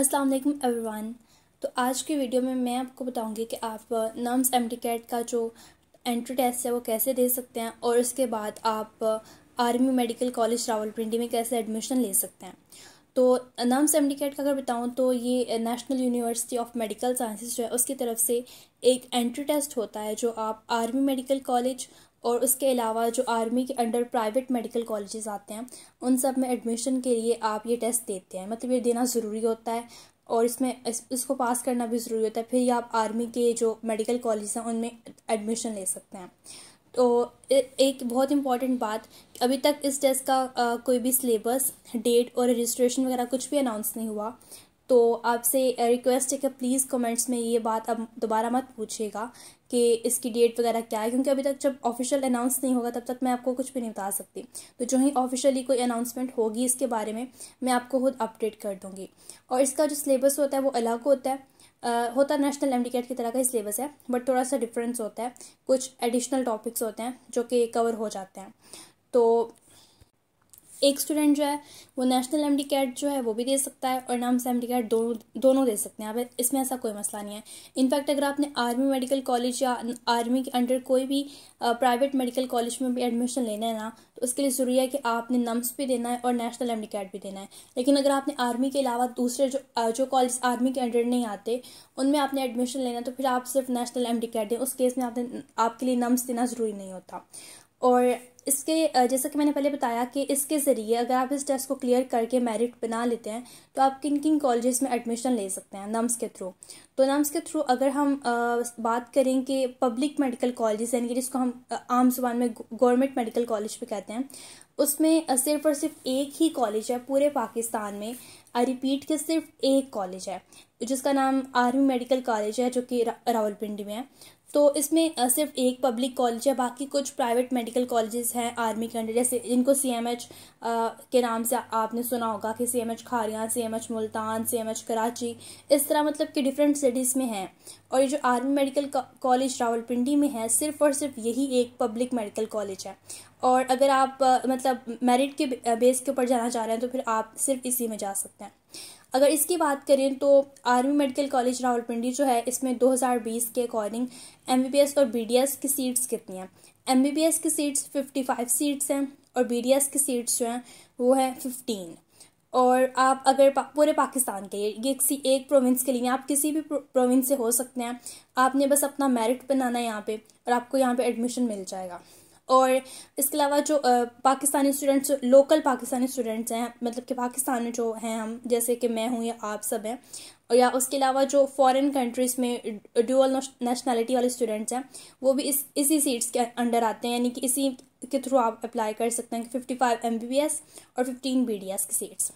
अस्सलाम वालेकुम एवरीवन तो आज की वीडियो में मैं आपको बताऊंगी कि आप नर्म्स एम कैट का जो एंट्री टेस्ट है वो कैसे दे सकते हैं और उसके बाद आप आर्मी मेडिकल कॉलेज रावलपिंडी में कैसे एडमिशन ले सकते हैं तो नर्म्स एम कैट का अगर बताऊँ तो ये national university of medical sciences जो है उसकी तरफ से एक एंट्री टेस्ट होता है जो आप आर्मी मेडिकल कॉलेज और उसके अलावा जो आर्मी के अंडर प्राइवेट मेडिकल कॉलेजेस आते हैं उन सब में एडमिशन के लिए आप ये टेस्ट देते हैं मतलब ये देना ज़रूरी होता है और इसमें इस, इसको पास करना भी ज़रूरी होता है फिर आप आर्मी के जो मेडिकल कॉलेज हैं उनमें एडमिशन ले सकते हैं तो एक बहुत इम्पॉर्टेंट बात अभी तक इस टेस्ट का आ, कोई भी सिलेबस डेट और रजिस्ट्रेशन वगैरह कुछ भी अनाउंस नहीं हुआ तो आपसे रिक्वेस्ट है कि प्लीज़ कमेंट्स में ये बात अब दोबारा मत पूछिएगा कि इसकी डेट वगैरह क्या है क्योंकि अभी तक जब ऑफिशियल अनाउंस नहीं होगा तब तक मैं आपको कुछ भी नहीं बता सकती तो जो ही ऑफिशियली कोई अनाउंसमेंट होगी इसके बारे में मैं आपको खुद अपडेट कर दूँगी और इसका जो सिलेबस होता है वो अलग होता है Uh, होता नेशनल एम की तरह का ही सिलेबस है बट थोड़ा सा डिफरेंस होता है कुछ एडिशनल टॉपिक्स होते हैं जो कि कवर हो जाते हैं तो एक स्टूडेंट जो है वो नेशनल एम कैट जो है वो भी दे सकता है और नाम से एम कैट दोनों दोनों दे सकते हैं आप इसमें ऐसा कोई मसला नहीं है इनफैक्ट अगर आपने आर्मी मेडिकल कॉलेज या आर्मी के अंडर कोई भी प्राइवेट मेडिकल कॉलेज में भी एडमिशन लेना है ना तो उसके लिए ज़रूरी है कि आपने नम्स भी देना है और नेशनल एम कैट भी देना है लेकिन अगर आपने आर्मी के अलावा दूसरे जो जो कॉलेज आर्मी के अंडर नहीं आते उनमें आपने एडमिशन लेना तो फिर आप सिर्फ नेशनल एम कैट दें उस केस में आपने आपके लिए नम्स देना ज़रूरी नहीं होता और इसके जैसा कि मैंने पहले बताया कि इसके ज़रिए अगर आप इस टेस्ट को क्लियर करके मेरिट बना लेते हैं तो आप किन किन कॉलेजेस में एडमिशन ले सकते हैं नम्स के थ्रू तो नम्स के थ्रू अगर हम बात करें कि पब्लिक मेडिकल कॉलेज यानी कि जिसको हम आम जुबान में गवर्नमेंट मेडिकल कॉलेज भी कहते हैं उसमें सिर्फ और सिर्फ एक ही कॉलेज है पूरे पाकिस्तान में आई रिपीट के सिर्फ एक कॉलेज है जिसका नाम आर्मी मेडिकल कॉलेज है जो कि रावलपिंडी में है तो इसमें सिर्फ एक पब्लिक कॉलेज है बाकी कुछ प्राइवेट मेडिकल कॉलेजेस हैं आर्मी के अंडर जैसे इनको सी एम एच के नाम से आपने सुना होगा कि C M H Kharian C M H Multan C M H Karachi इस तरह मतलब कि डिफरेंट सिटीज़ में हैं और ये जो आर्मी मेडिकल कॉलेज रावलपिंडी में है सिर्फ और सिर्फ यही एक पब्लिक मेडिकल कॉलेज है और अगर आप मतलब मेरिट के बेस के ऊपर जाना चाह रहे हैं तो फिर आप सिर्फ इसी में जा सकते हैं अगर इसकी बात करें तो आर्मी मेडिकल कॉलेज रावलपिंडी जो है इसमें 2020 के अकॉर्डिंग एम और बी की सीट्स कितनी हैं एम की सीट्स 55 सीट्स हैं और बी की सीट्स जो हैं वो है 15 और आप अगर पा, पूरे पाकिस्तान के ये किसी एक प्रोविंस के लिए आप किसी भी प्रोविंस से हो सकते हैं आपने बस अपना मेरिट बनाना है यहाँ पे और आपको यहाँ पे एडमिशन मिल जाएगा और इसके अलावा जो Pakistani students local Pakistani students हैं मतलब कि पाकिस्तान में जो हैं हम जैसे कि मैं हूँ या आप सब हैं और या उसके अलावा जो फॉरेन कंट्रीज़ में ड्यूअल नेशनैलिटी वाले स्टूडेंट्स हैं वो भी इस इसी सीट्स के अंडर आते हैं यानी कि इसी के थ्रू आप अप्लाई कर सकते हैं कि fifty five M B B S और फिफ्टीन बी डी एस की सीट्स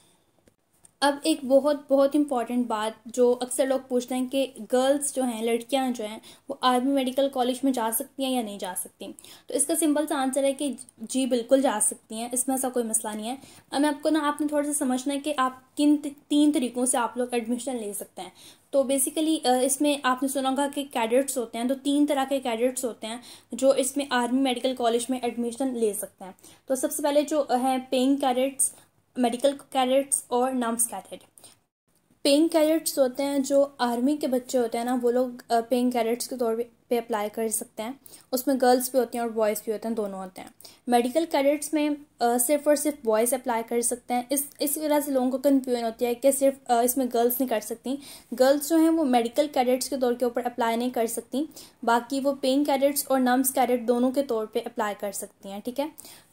अब एक बहुत बहुत इम्पॉर्टेंट बात जो अक्सर लोग पूछते हैं कि गर्ल्स जो हैं लड़कियां जो हैं वो आर्मी मेडिकल कॉलेज में जा सकती हैं या नहीं जा सकती तो इसका सिंपल सा आंसर है कि जी बिल्कुल जा सकती हैं इसमें ऐसा कोई मसला नहीं है अब मैं आपको ना आपने थोड़ा सा समझना है कि आप किन तीन तरीक़ों से आप लोग एडमिशन ले सकते हैं तो बेसिकली इसमें आपने सुना होगा कि कैडेट्स होते हैं तो तीन तरह के कैडेट्स होते हैं जो इसमें आर्मी मेडिकल कॉलेज में एडमिशन ले सकते हैं तो सबसे पहले जो है पेइंग कैडेट्स मेडिकल कैडेट्स और नर्म्स कैडेट पेइंग कैडेट्स होते हैं जो आर्मी के बच्चे होते हैं ना वो लोग पेइंग कैडेट्स के तौर पे अप्लाई कर सकते हैं उसमें गर्ल्स भी होती हैं और बॉयज़ भी होते हैं दोनों होते हैं मेडिकल कैडेट्स में सिर्फ और सिर्फ बॉयज़ अप्लाई कर सकते हैं इस इस वजह से लोगों को कन्फ्यूजन होती है कि सिर्फ इसमें गर्ल्स नहीं कर सकती गर्ल्स जो हैं वो मेडिकल कैडेट्स के तौर के ऊपर अप्लाई नहीं कर सकती बाकी वो पेइंग कैडेट्स और नर्म्स कैडेट दोनों के तौर पर अप्लाई कर सकती हैं ठीक है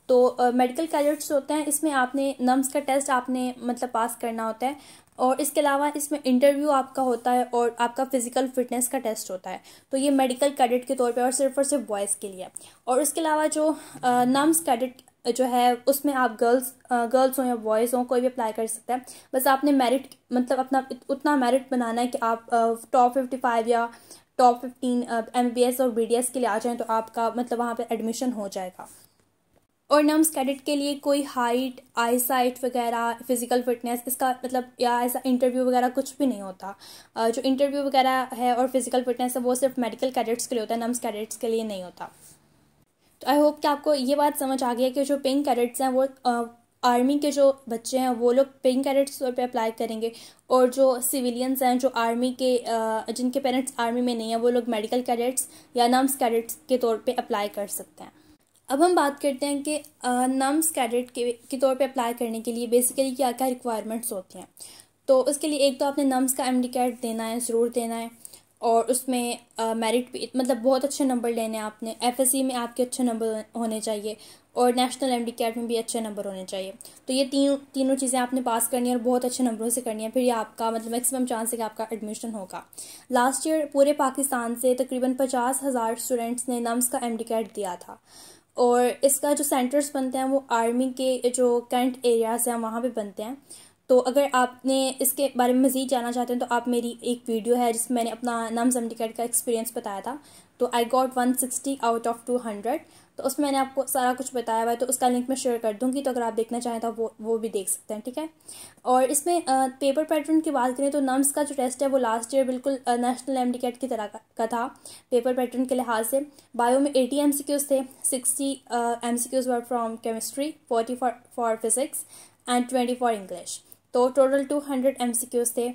तो मेडिकल कैडेट्स होते हैं इसमें आपने नम्स का टेस्ट आपने मतलब पास करना होता है और इसके अलावा इसमें इंटरव्यू आपका होता है और आपका फिजिकल फिटनेस का टेस्ट होता है तो ये मेडिकल कैडेट के तौर पे और सिर्फ और सिर्फ बॉयज़ के लिए और इसके अलावा जो नम्स कैडेट जो है उसमें आप गर्ल्स गर्ल्स हों या बॉयज़ हों कोई भी अप्लाई कर सकता है बस आपने मेरिट मतलब अपना उतना मेरिट बनाना है कि आप टॉप फिफ्टी फाइव या top fifteen M B S और बी डी एस के लिए आ जाएँ तो आपका मतलब वहाँ पर एडमिशन हो जाएगा और उस कैडेट के लिए कोई हाइट आई साइट वगैरह फिज़िकल फिटनेस इसका मतलब या ऐसा इंटरव्यू वगैरह कुछ भी नहीं होता जो इंटरव्यू वगैरह है और फिज़िकल फिटनेस है वो सिर्फ मेडिकल कैडेट्स के लिए होता है नम्स कैडेट्स के लिए नहीं होता तो आई होप कि आपको ये बात समझ आ गई है कि जो पिंक कैडेट्स हैं वो आर्मी के जो बच्चे हैं वो लोग पिंक कैडेट्स पर अप्लाई करेंगे और जो सिविलियंस हैं जो आर्मी के जिनके पेरेंट्स आर्मी में नहीं है वो लोग मेडिकल कैडेट्स या नर्म्स कैडेट्स के तौर पर अप्लाई कर सकते हैं अब हम बात करते हैं कि नम्स कैडेट के के तौर पे अप्लाई करने के लिए बेसिकली क्या क्या रिक्वायरमेंट्स होती हैं तो उसके लिए एक तो आपने नम्स का एम डी कैट देना है ज़रूर देना है और उसमें मेरिट भी मतलब बहुत अच्छे नंबर लेने हैं आपने एफ एस सी में आपके अच्छे नंबर होने चाहिए और नेशनल एम डी कैट में भी अच्छे नंबर होने चाहिए तो ये तीनों तीनों चीज़ें आपने पास करनी है और बहुत अच्छे नंबरों से करनी है फिर ये आपका मतलब मैक्सिमम चांस है कि आपका एडमिशन होगा लास्ट ईयर पूरे पाकिस्तान से तकरीबन पचास हज़ार स्टूडेंट्स ने नम्स का एम डी कैट दिया था और इसका जो सेंटर्स बनते हैं वो आर्मी के जो करंट एरियाज़ हैं वहाँ पे बनते हैं तो अगर आपने इसके बारे में मज़ीद जानना चाहते हैं तो आप मेरी एक वीडियो है जिसमें मैंने अपना नाम जमडिकेट का एक्सपीरियंस बताया था तो I got one sixty out of two hundred तो उसमें मैंने आपको सारा कुछ बताया हुआ है तो उसका लिंक मैं शेयर कर दूंगी तो अगर आप देखना चाहें तो वो वो भी देख सकते हैं ठीक है और इसमें आ, पेपर पैटर्न की बात करें तो नम्स का जो टेस्ट है वो लास्ट ईयर बिल्कुल नेशनल एम की तरह का, का था पेपर पैटर्न के लिहाज से बायो में एटी एम थे sixty M C Qs were from chemistry forty four for physics and twenty for English तो total two hundred M C Qs थे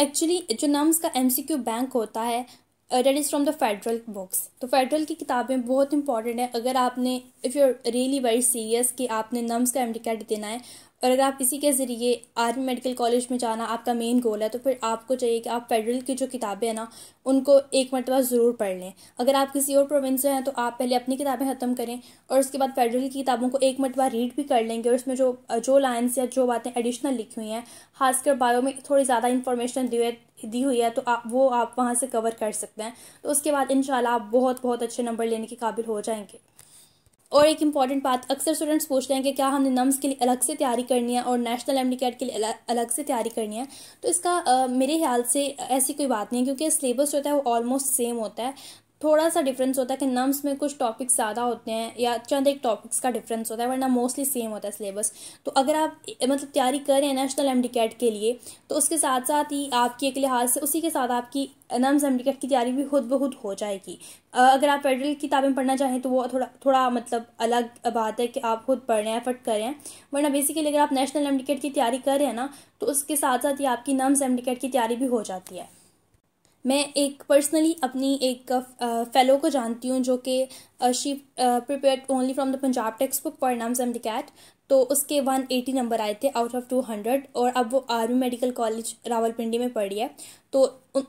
एक्चुअली जो नम्स का एम सी क्यू बैंक होता है that is from the federal books तो federal की किताबें बहुत इंपॉर्टेंट है अगर आपने if you really very serious कि आपने नम्स का एमडिकेट देना है और अगर आप इसी के ज़रिए आर्मी मेडिकल कॉलेज में जाना आपका मेन गोल है तो फिर आपको चाहिए कि आप फेडरल की जो किताबें हैं ना उनको एक मरतबा ज़रूर पढ़ लें अगर आप किसी और प्रोविंस में हैं तो आप पहले अपनी किताबें ख़त्म करें और उसके बाद फेडरल की किताबों को एक मरतबा रीड भी कर लेंगे और उसमें जो जो लाइन्स या जो बातें एडिशनल लिखी हुई हैं खासकर बायो में थोड़ी ज़्यादा इन्फॉर्मेशन दी हुई है दी हुई है तो आप वो आप वहाँ से कवर कर सकते हैं तो उसके बाद इन आप बहुत बहुत अच्छे नंबर लेने के काबिल हो जाएंगे और एक इम्पॉर्टेंट बात अक्सर स्टूडेंट्स पूछते हैं कि क्या हमने नम्स के लिए अलग से तैयारी करनी है और नेशनल एमडीकेट के लिए अलग से तैयारी करनी है तो इसका आ, मेरे ख्याल से ऐसी कोई बात नहीं है क्योंकि सिलेबस जो होता है वो ऑलमोस्ट सेम होता है थोड़ा सा डिफरेंस होता है कि नम्स में कुछ टॉपिक्स ज़्यादा होते हैं या चंद एक टॉपिक्स का डिफरेंस होता है वरना मोस्टली सेम होता है सिलेबस तो अगर आप मतलब तैयारी कर रहे हैं नेशनल एम के लिए तो उसके साथ साथ ही आपकी एक लिहाज से उसी के साथ आपकी नम्स एम की तैयारी भी खुद ब खुद हो जाएगी अगर आप पेडल किताबें पढ़ना चाहें तो वो थोड़ा थोड़ा मतलब अलग बात है कि आप खुद पढ़ रहे हैं एफर्ट करें वरना बेसिकली अगर आप नेशनल एम की तैयारी कर रहे हैं ना तो उसके साथ साथ ही आपकी नम्स एम की तैयारी भी हो जाती है मैं एक पर्सनली अपनी एक फेलो को जानती हूँ जो कि she prepare only from the Punjab text book पर नाम एम डिकैट तो उसके वन एटी नंबर आए थे आउट ऑफ टू हंड्रेड और अब वो आर्मी मेडिकल कॉलेज रावलपिंडी में पढ़ी है तो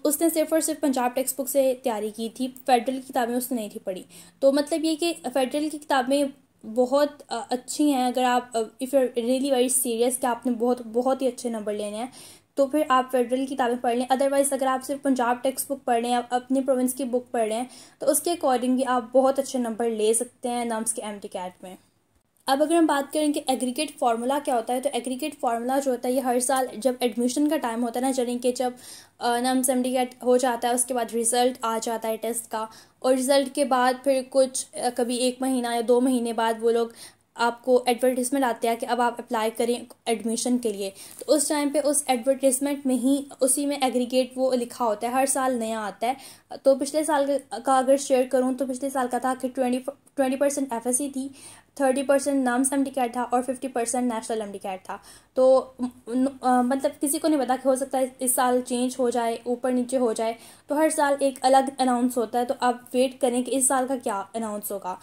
उसने सिर्फ और सिर्फ पंजाब टेक्स्ट बुक से तैयारी की थी फेडरल की किताबें उसने नहीं थी पढ़ी तो मतलब ये कि फेडरल की किताबें बहुत अच्छी हैं अगर आप if you really very serious कि आपने बहुत बहुत ही अच्छे नंबर लेने हैं तो फिर आप फेडरल किताबें पढ़ लें अदरवाइज़ अगर आप सिर्फ पंजाब टेक्स्ट बुक पढ़ लें आप अपने प्रोविंस की बुक पढ़ हैं तो उसके अकॉर्डिंग भी आप बहुत अच्छे नंबर ले सकते हैं नम्स के एम कैट में अब अगर हम बात करें कि एग्रीगेट फार्मूला क्या होता है तो एग्रीगेट फार्मूला जो होता है ये हर साल जब एडमिशन का टाइम होता है ना यानी कि जब नम सेमडी कैट हो जाता है उसके बाद रिज़ल्ट आ जाता है टेस्ट का और रिज़ल्ट के बाद फिर कुछ कभी एक महीना या दो महीने बाद वो लोग आपको एडवर्टीजमेंट आते हैं कि अब आप अप्लाई करें एडमिशन के लिए तो उस टाइम पे उस एडवर्टिजमेंट में ही उसी में एग्रीगेट वो लिखा होता है हर साल नया आता है तो पिछले साल का अगर शेयर करूँ तो पिछले साल का था कि twenty twenty percent F S C थी थर्टी परसेंट नम्स एम था और फिफ्टी परसेंट नेशनल एम था तो मतलब किसी को नहीं पता कि हो सकता है इस साल चेंज हो जाए ऊपर नीचे हो जाए तो हर साल एक अलग अनाउंस होता है तो आप वेट करें कि इस साल का क्या अनाउंस होगा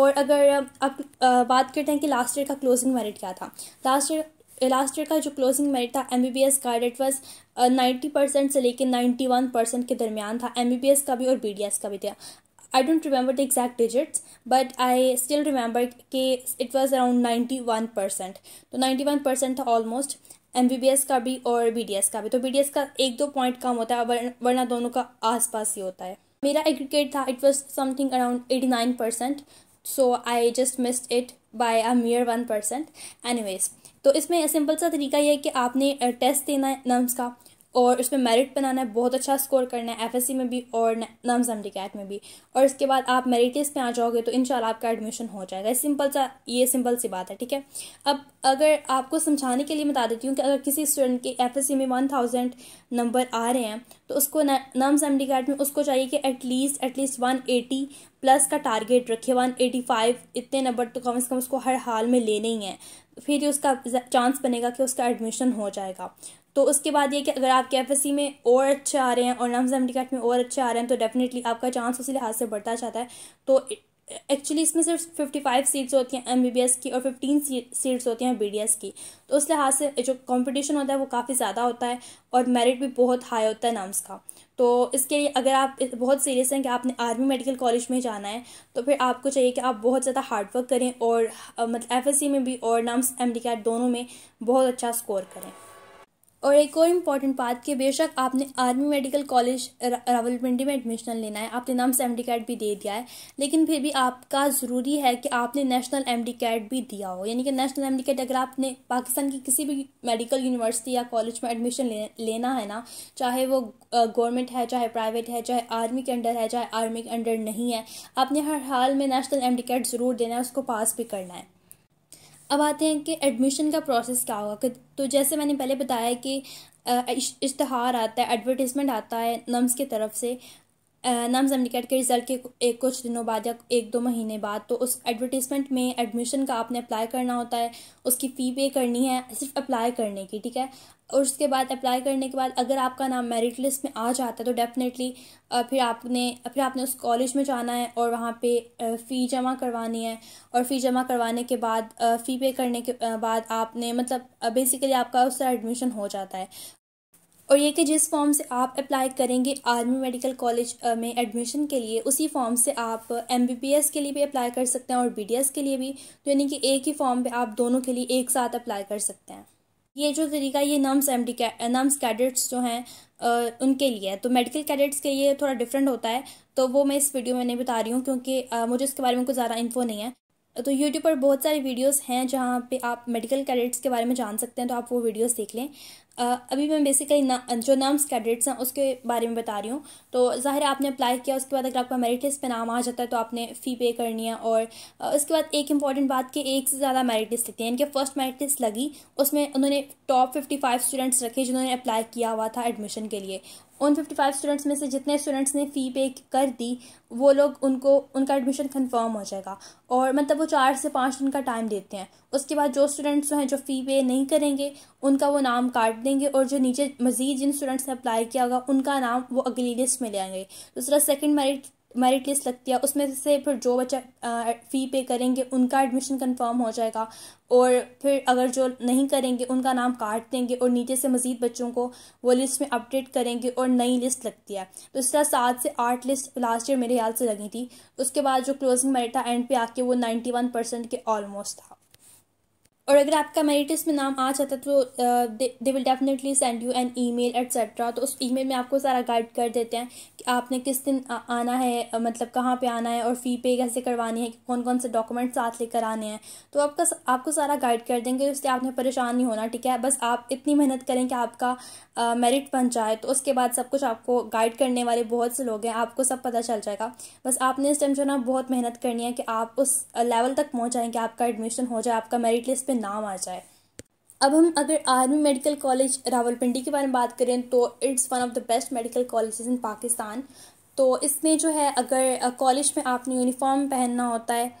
और अगर आप बात करते हैं कि लास्ट ईयर का क्लोजिंग मेरिट क्या था लास्ट ईयर लास्ट ईयर का जो क्लोजिंग मेरिट था एम बी बी एस का इट वॉज नाइन्टी परसेंट से लेकर नाइन्टी वन परसेंट के दरमियान था एम बी बी एस का भी और बी डी एस का भी था I don't remember the exact digits but I still remember के it was around ninety one percent तो नाइन्टी वन परसेंट था almost M B B S का भी और बी डी एस का भी तो बी डी एस का एक दो पॉइंट कम होता है वरना दोनों का आस पास ही होता है मेरा एग्रीगेट था it was something around eighty nine percent so I just missed it by a mere one percent anyways वेज तो इसमें सिंपल सा तरीका यह है कि आपने टेस्ट देना है नम्स का और उसमें मेरिट बनाना है बहुत अच्छा स्कोर करना है एफ में भी और नामजाम कैट में भी और इसके बाद आप मेरिट लिस्ट में आ जाओगे तो इंशाल्लाह आपका एडमिशन हो जाएगा सिंपल सा ये सिंपल सी बात है ठीक है अब अगर आपको समझाने के लिए बता देती हूँ कि अगर किसी स्टूडेंट के एफ में वन थाउजेंड नंबर आ रहे हैं तो उसको नामजाम कैट में उसको चाहिए कि at least at least one eighty plus का टारगेट रखे वन एटी फाइव इतने नंबर तो कम से कम उसको हर हाल में लेने ही है फिर उसका चांस बनेगा कि उसका एडमिशन हो जाएगा तो उसके बाद ये कि अगर आप के में और अच्छे आ रहे हैं और नम्स एम कैट में और अच्छे आ रहे हैं तो डेफिनेटली आपका चांस उसी लिहाज से बढ़ता जाता है तो एक्चुअली इसमें सिर्फ फिफ्टी फाइव सीट्स होती हैं एम बी बी एस की और फिफ्टीन सीट्स होती हैं बी डी एस की तो उस लिहाज से जो कॉम्पिटिशन होता है वो काफ़ी ज़्यादा होता है और मेरिट भी बहुत हाई होता है नाम्स का तो इसके लिए अगर आप बहुत सीरियस हैं कि आपने आर्मी मेडिकल कॉलेज में जाना है तो फिर आपको चाहिए कि आप बहुत ज़्यादा हार्डवर्क करें और मतलब एफ एस सी में भी और नाम्स एम डी कैट दोनों में बहुत अच्छा स्कोर करें और एक और इम्पॉर्टेंट बात कि बेशक आपने आर्मी मेडिकल कॉलेज रावलपिंडी में एडमिशन लेना है आपने नाम से एम कैट भी दे दिया है लेकिन फिर भी आपका ज़रूरी है कि आपने नेशनल एम कैट भी दिया हो यानी कि नेशनल एम कैट अगर आपने पाकिस्तान की किसी भी मेडिकल यूनिवर्सिटी या कॉलेज में एडमिशन ले, लेना है ना चाहे वो गवर्नमेंट है चाहे प्राइवेट है चाहे आर्मी के अंडर है चाहे आर्मी के अंडर नहीं है आपने हर हाल में नेशनल एम कैट ज़रूर देना है उसको पास भी करना है अब आते हैं कि एडमिशन का प्रोसेस क्या होगा तो जैसे मैंने पहले बताया कि इश्तहार आता है एडवर्टिजमेंट आता है नम्स की तरफ से नामजद निकट के रिजल्ट के एक कुछ दिनों बाद या एक दो महीने बाद तो उस एडवर्टीज़मेंट में एडमिशन का आपने अप्लाई करना होता है उसकी फ़ी पे करनी है सिर्फ अप्लाई करने की ठीक है और उसके बाद अप्लाई करने के बाद अगर आपका नाम मेरिट लिस्ट में आ जाता है तो डेफिनेटली फिर आपने फिर आपने उस कॉलेज में जाना है और वहाँ पे फ़ी जमा करवानी है और फ़ी जमा करवाने के बाद फ़ी पे करने के बाद आपने मतलब बेसिकली आपका उस एडमिशन हो जाता है और ये कि जिस फॉर्म से आप अप्लाई करेंगे आर्मी मेडिकल कॉलेज में एडमिशन के लिए उसी फॉर्म से आप एम के लिए भी अप्लाई कर सकते हैं और बी के लिए भी तो यानी कि एक ही फॉर्म पर आप दोनों के लिए एक साथ अप्लाई कर सकते हैं ये जो तरीका ये NUMS M D NUMS cadets जो हैं उनके लिए है तो मेडिकल कैडेट्स के लिए थोड़ा डिफरेंट होता है तो वो मैं इस वीडियो में नहीं बता रही हूँ क्योंकि मुझे इसके बारे में कुछ ज़्यादा इन्फो नहीं है तो यूट्यूब पर बहुत सारी वीडियोस हैं जहाँ पे आप मेडिकल कैडेट्स के बारे में जान सकते हैं तो आप वो वीडियोस देख लें अभी मैं बेसिकली ना, जो नर्म्स कैडेट्स हैं उसके बारे में बता रही हूँ तो ज़ाहिर आपने अप्लाई किया उसके बाद अगर आपका मेरिट लिस्ट पे नाम आ जाता है तो आपने फ़ी पे करनी है और उसके बाद एक इंपॉर्टेंट बात कि एक से ज़्यादा मेरिट लिस्ट लिखते हैं इनके फर्स्ट मेरिट लिस्ट लगी उसमें उन्होंने टॉप फिफ्टी फाइव स्टूडेंट्स रखे जिन्होंने अप्लाई किया हुआ था एडमिशन के लिए उन फिफ़्टी फाइव स्टूडेंट्स में से जितने स्टूडेंट्स ने फ़ी पे कर दी वो लोग उनको उनका एडमिशन कंफर्म हो जाएगा और मतलब वो चार से पाँच दिन का टाइम देते हैं उसके बाद जो स्टूडेंट्स हैं जो फ़ी पे नहीं करेंगे उनका वो नाम काट देंगे और जो नीचे मज़ीद जिन स्टूडेंट्स ने अप्लाई किया होगा उनका नाम वो अगली लिस्ट में ले आएंगे दूसरा सेकेंड मेरिट मेरिट लिस्ट लगती है उसमें से फिर जो बच्चा फ़ी पे करेंगे उनका एडमिशन कंफर्म हो जाएगा और फिर अगर जो नहीं करेंगे उनका नाम काट देंगे और नीचे से मज़ीद बच्चों को वो लिस्ट में अपडेट करेंगे और नई लिस्ट लगती है तो इस तरह सात से आठ लिस्ट लास्ट ईयर मेरे ख्याल से लगी थी उसके बाद जो क्लोजिंग मेरिट था एंड पे आके वो नाइन्टी वन परसेंट के ऑलमोस्ट था और अगर आपका मेरिट इसमें नाम आ जाता है तो they will definitely send you an email etcetera तो उस ई मेल में आपको सारा गाइड कर देते हैं कि आपने किस दिन आना है मतलब कहाँ पे आना है और फ़ी पे कैसे करवानी है कि कौन कौन से डॉक्यूमेंट साथ लेकर आने हैं तो आपका आपको सारा गाइड कर देंगे उससे आपने परेशान नहीं होना ठीक है बस आप इतनी मेहनत करें कि आपका मेरिट बन जाए तो उसके बाद सब कुछ आपको गाइड करने वाले बहुत से लोग हैं आपको सब पता चल जाएगा बस आपने इस टाइम जो ना बहुत मेहनत करनी है कि आप उस लेवल तक पहुँच जाएँ कि आपका एडमिशन हो जाए आपका मेरिट लिस्ट पर नाम आ जाए अब हम अगर आर्मी मेडिकल कॉलेज रावलपिंडी के बारे में बात करें तो it's one of the best medical college in Pakistan तो इसमें जो है अगर कॉलेज में आपने यूनिफॉर्म पहनना होता है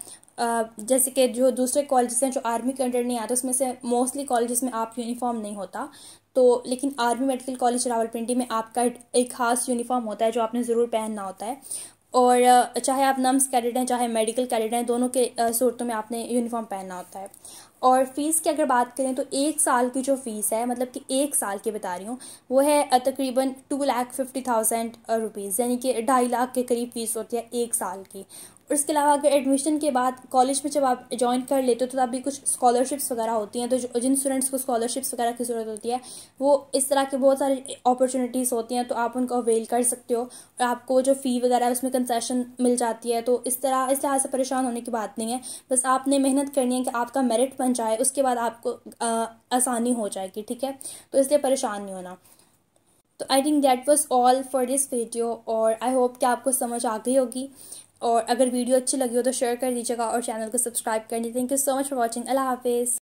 जैसे कि जो दूसरे कॉलेज हैं जो आर्मी के अंडर नहीं आते उसमें से मोस्टली कॉलेज में आप यूनिफॉर्म नहीं होता तो लेकिन आर्मी मेडिकल कॉलेज रावलपिंडी में आपका एक खास यूनिफॉर्म होता है जो आपने ज़रूर पहनना होता है और चाहे आप नम्स कैडेट हैं चाहे मेडिकल कैडेट हैं दोनों के सूरतों में आपने यूनिफॉर्म पहनना होता है और फ़ीस की अगर बात करें तो एक साल की जो फ़ीस है मतलब कि एक साल की बता रही हूँ वो है तकरीबन two lakh fifty thousand rupees यानी कि ढाई लाख के करीब फ़ीस होती है एक साल की और इसके अलावा अगर एडमिशन के बाद कॉलेज में जब आप ज्वाइन कर लेते हो तो तब भी कुछ स्कॉलरशिप्स वगैरह होती हैं तो जिन स्टूडेंट्स को स्कॉलरशिप्स वगैरह की ज़रूरत होती है वो इस तरह के बहुत सारे अपॉर्चुनिटीज़ होती हैं तो आप उनको अवेल कर सकते हो और आपको जो फ़ी वगैरह है उसमें कंसेशन मिल जाती है तो इस तरह इस लिहाज से परेशान होने की बात नहीं है बस आपने मेहनत करनी है कि आपका मेरिट बन जाए उसके बाद आपको आसानी हो जाएगी ठीक है तो इसलिए परेशान नहीं होना तो I think that was all for this video और आई होप कि आपको समझ आ गई होगी और अगर वीडियो अच्छी लगी हो तो शेयर कर दीजिएगा और चैनल को सब्सक्राइब कर लीजिए thank you so much for watching अल्लाह हाफिज़